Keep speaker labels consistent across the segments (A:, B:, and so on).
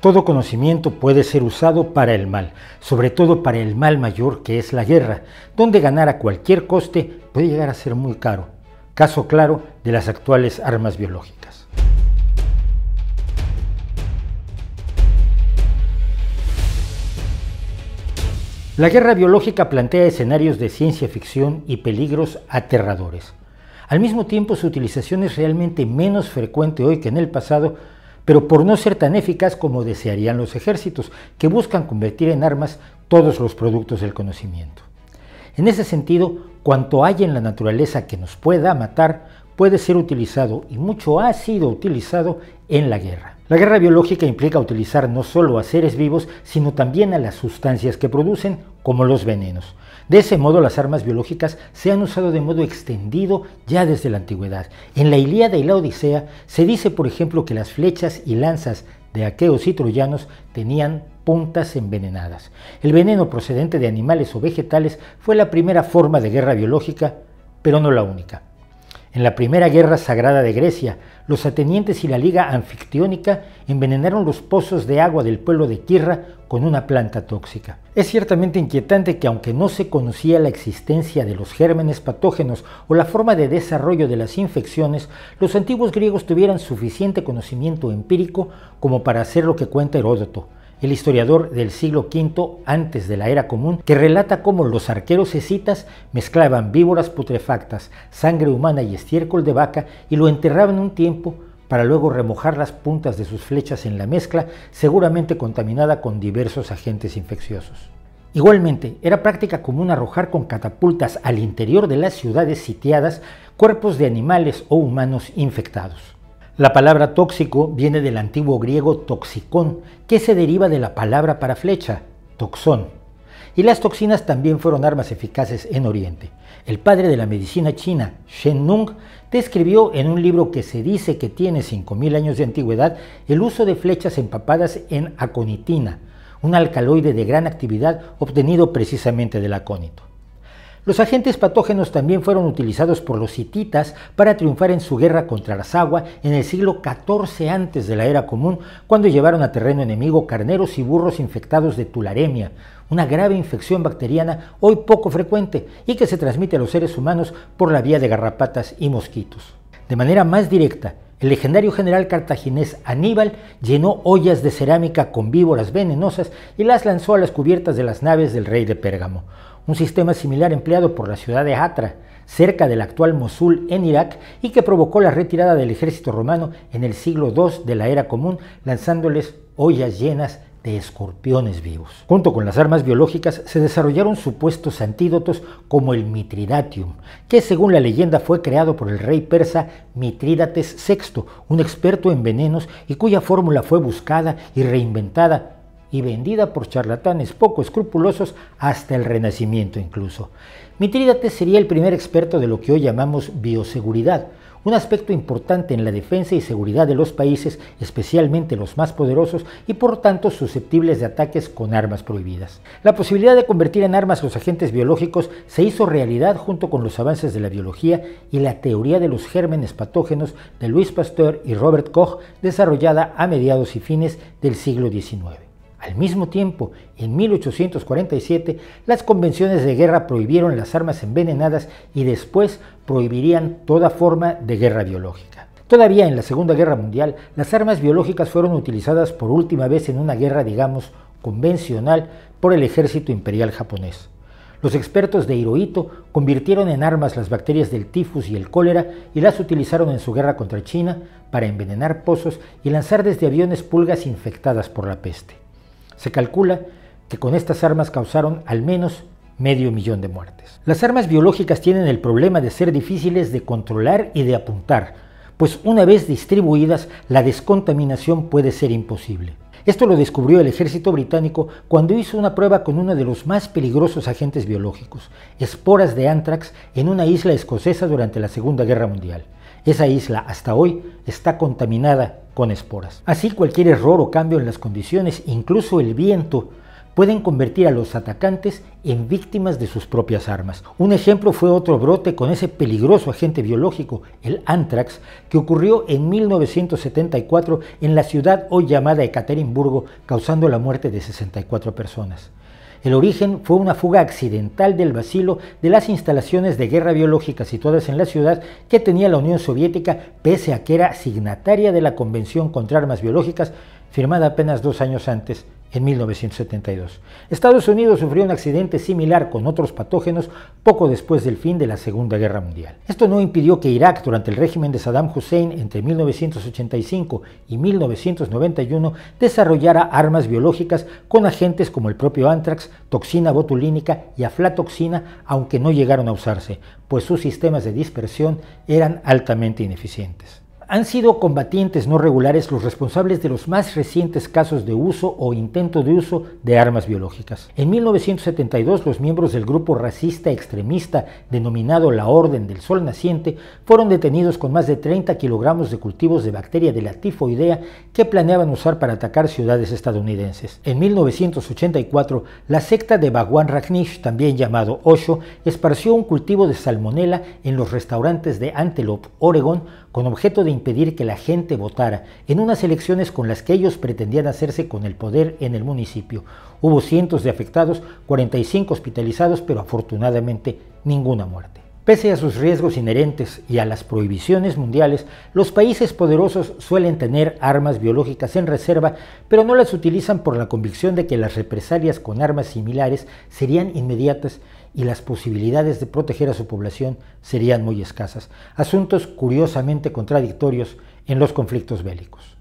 A: Todo conocimiento puede ser usado para el mal, sobre todo para el mal mayor que es la guerra, donde ganar a cualquier coste puede llegar a ser muy caro, caso claro de las actuales armas biológicas. La guerra biológica plantea escenarios de ciencia ficción y peligros aterradores. Al mismo tiempo, su utilización es realmente menos frecuente hoy que en el pasado, pero por no ser tan eficaz como desearían los ejércitos, que buscan convertir en armas todos los productos del conocimiento. En ese sentido, cuanto hay en la naturaleza que nos pueda matar, puede ser utilizado y mucho ha sido utilizado en la guerra. La guerra biológica implica utilizar no solo a seres vivos, sino también a las sustancias que producen, como los venenos. De ese modo, las armas biológicas se han usado de modo extendido ya desde la antigüedad. En la Ilíada y la Odisea se dice, por ejemplo, que las flechas y lanzas de aqueos y troyanos tenían puntas envenenadas. El veneno procedente de animales o vegetales fue la primera forma de guerra biológica, pero no la única. En la primera guerra sagrada de Grecia, los atenienses y la liga anfictiónica envenenaron los pozos de agua del pueblo de Tirra con una planta tóxica. Es ciertamente inquietante que aunque no se conocía la existencia de los gérmenes patógenos o la forma de desarrollo de las infecciones, los antiguos griegos tuvieran suficiente conocimiento empírico como para hacer lo que cuenta Heródoto, el historiador del siglo V antes de la era común, que relata cómo los arqueros escitas mezclaban víboras putrefactas, sangre humana y estiércol de vaca y lo enterraban un tiempo para luego remojar las puntas de sus flechas en la mezcla, seguramente contaminada con diversos agentes infecciosos. Igualmente, era práctica común arrojar con catapultas al interior de las ciudades sitiadas cuerpos de animales o humanos infectados. La palabra tóxico viene del antiguo griego toxicón, que se deriva de la palabra para flecha, toxón. Y las toxinas también fueron armas eficaces en Oriente. El padre de la medicina china, Shen Nung, describió en un libro que se dice que tiene 5.000 años de antigüedad el uso de flechas empapadas en aconitina, un alcaloide de gran actividad obtenido precisamente del acónito. Los agentes patógenos también fueron utilizados por los hititas para triunfar en su guerra contra las aguas en el siglo XIV antes de la era común, cuando llevaron a terreno enemigo carneros y burros infectados de tularemia, una grave infección bacteriana hoy poco frecuente y que se transmite a los seres humanos por la vía de garrapatas y mosquitos. De manera más directa, el legendario general cartaginés Aníbal llenó ollas de cerámica con víboras venenosas y las lanzó a las cubiertas de las naves del rey de Pérgamo, un sistema similar empleado por la ciudad de Atra, cerca del actual Mosul en Irak, y que provocó la retirada del ejército romano en el siglo II de la era común, lanzándoles ollas llenas de escorpiones vivos. Junto con las armas biológicas se desarrollaron supuestos antídotos como el Mitridatium, que según la leyenda fue creado por el rey persa Mitrídates VI, un experto en venenos y cuya fórmula fue buscada y reinventada y vendida por charlatanes poco escrupulosos hasta el Renacimiento incluso. Mitrídates sería el primer experto de lo que hoy llamamos bioseguridad, un aspecto importante en la defensa y seguridad de los países, especialmente los más poderosos y por tanto susceptibles de ataques con armas prohibidas. La posibilidad de convertir en armas los agentes biológicos se hizo realidad junto con los avances de la biología y la teoría de los gérmenes patógenos de Louis Pasteur y Robert Koch, desarrollada a mediados y fines del siglo XIX. Al mismo tiempo, en 1847, las convenciones de guerra prohibieron las armas envenenadas y después prohibirían toda forma de guerra biológica. Todavía en la Segunda Guerra Mundial, las armas biológicas fueron utilizadas por última vez en una guerra, digamos, convencional por el ejército imperial japonés. Los expertos de Hirohito convirtieron en armas las bacterias del tifus y el cólera y las utilizaron en su guerra contra China para envenenar pozos y lanzar desde aviones pulgas infectadas por la peste. Se calcula que con estas armas causaron al menos medio millón de muertes. Las armas biológicas tienen el problema de ser difíciles de controlar y de apuntar, pues una vez distribuidas la descontaminación puede ser imposible. Esto lo descubrió el ejército británico cuando hizo una prueba con uno de los más peligrosos agentes biológicos, esporas de anthrax, en una isla escocesa durante la Segunda Guerra Mundial. Esa isla hasta hoy está contaminada con esporas. Así cualquier error o cambio en las condiciones, incluso el viento, pueden convertir a los atacantes en víctimas de sus propias armas. Un ejemplo fue otro brote con ese peligroso agente biológico, el anthrax, que ocurrió en 1974 en la ciudad hoy llamada Ekaterimburgo, causando la muerte de 64 personas. El origen fue una fuga accidental del vacilo de las instalaciones de guerra biológica situadas en la ciudad que tenía la Unión Soviética, pese a que era signataria de la Convención contra Armas Biológicas, firmada apenas dos años antes en 1972. Estados Unidos sufrió un accidente similar con otros patógenos poco después del fin de la Segunda Guerra Mundial. Esto no impidió que Irak, durante el régimen de Saddam Hussein entre 1985 y 1991, desarrollara armas biológicas con agentes como el propio anthrax, toxina botulínica y aflatoxina, aunque no llegaron a usarse, pues sus sistemas de dispersión eran altamente ineficientes. Han sido combatientes no regulares los responsables de los más recientes casos de uso o intento de uso de armas biológicas. En 1972, los miembros del grupo racista extremista denominado la Orden del Sol Naciente fueron detenidos con más de 30 kilogramos de cultivos de bacteria de la tifoidea que planeaban usar para atacar ciudades estadounidenses. En 1984, la secta de Bhagwan Rajneesh, también llamado Osho, esparció un cultivo de salmonela en los restaurantes de Antelope, Oregon, con objeto de pedir que la gente votara en unas elecciones con las que ellos pretendían hacerse con el poder en el municipio. Hubo cientos de afectados, 45 hospitalizados, pero afortunadamente ninguna muerte. Pese a sus riesgos inherentes y a las prohibiciones mundiales, los países poderosos suelen tener armas biológicas en reserva, pero no las utilizan por la convicción de que las represalias con armas similares serían inmediatas y las posibilidades de proteger a su población serían muy escasas, asuntos curiosamente contradictorios en los conflictos bélicos.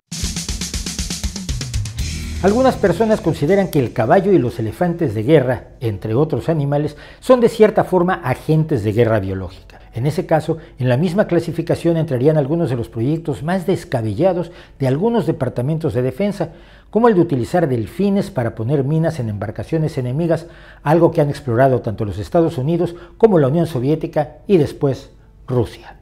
A: Algunas personas consideran que el caballo y los elefantes de guerra, entre otros animales, son de cierta forma agentes de guerra biológica. En ese caso, en la misma clasificación entrarían algunos de los proyectos más descabellados de algunos departamentos de defensa, como el de utilizar delfines para poner minas en embarcaciones enemigas, algo que han explorado tanto los Estados Unidos como la Unión Soviética y después Rusia.